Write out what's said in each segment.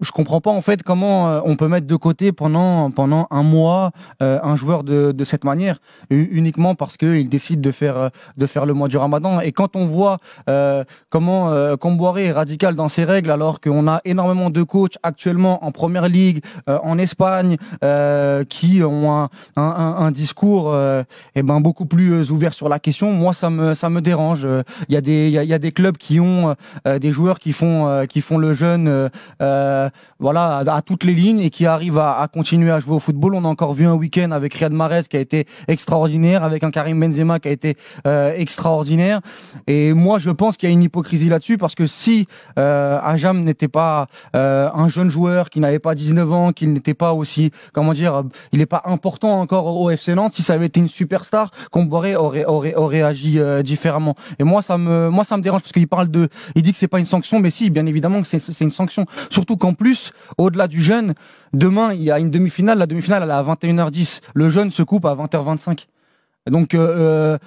je comprends pas en fait comment euh, on peut mettre de côté pendant pendant un mois euh, un joueur de, de cette manière uniquement parce qu'il décide de faire euh, de faire le mois du Ramadan et quand on voit comment euh, Comboiré est radical dans ses règles alors qu'on a énormément de coachs actuellement en première ligue en Espagne qui ont un, un, un discours et eh ben beaucoup plus ouvert sur la question moi ça me ça me dérange il y a des il y, y a des clubs qui ont des joueurs qui font qui font le jeune voilà, à, toutes les lignes et qui arrive à, continuer à jouer au football. On a encore vu un week-end avec Riyad Mahrez qui a été extraordinaire, avec un Karim Benzema qui a été euh, extraordinaire. Et moi, je pense qu'il y a une hypocrisie là-dessus parce que si euh, Ajam n'était pas euh, un jeune joueur qui n'avait pas 19 ans, qu'il n'était pas aussi, comment dire, il n'est pas important encore au FC Nantes. Si ça avait été une superstar, Comboré aurait, aurait, aurait agi différemment. Et moi, ça me, moi, ça me dérange parce qu'il parle de, il dit que c'est pas une sanction, mais si, bien évidemment que c'est une sanction. Surtout quand plus, au-delà du jeune, demain, il y a une demi-finale. La demi-finale, elle est à 21h10. Le jeune se coupe à 20h25. Donc euh, euh,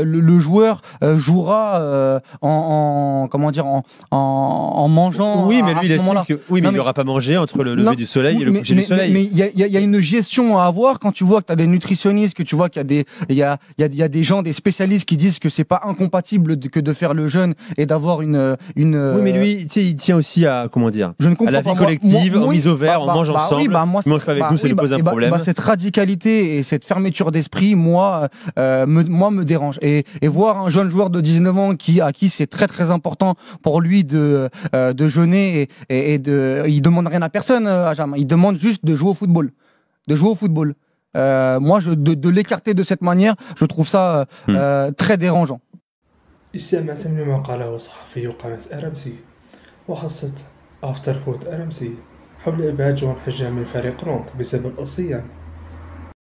euh, le, joueur jouera en, comment dire en, en, mangeant. Oui, mais lui il estime oui, mais, il n'aura pas mangé entre le lever du soleil et le coucher du soleil. Mais il y a, une gestion à avoir quand tu vois que tu as des nutritionnistes, que tu vois qu'il y a des il y a, y a, des gens, des spécialistes qui disent que c'est pas incompatible que de faire le jeûne et d'avoir une une. Oui, mais lui il tient aussi à comment dire. Je ne comprends à la vie collective, en mise au vert, en bah, on bah, mange bah, ensemble. Bah, mange pas avec nous, ça lui pose un problème. cette radicalité et cette fermeture d'esprit, moi. Euh, moi, me, dérange. Et, voir un jeune joueur de 19 ans qui, à qui c'est très très important pour lui de euh, de jeûner et, de, il demande rien à personne, euh, à jamais. Il demande juste de jouer au football, de jouer au football. moi, je, de, l'écarter de cette manière, je trouve ça hmm. très dérangeant.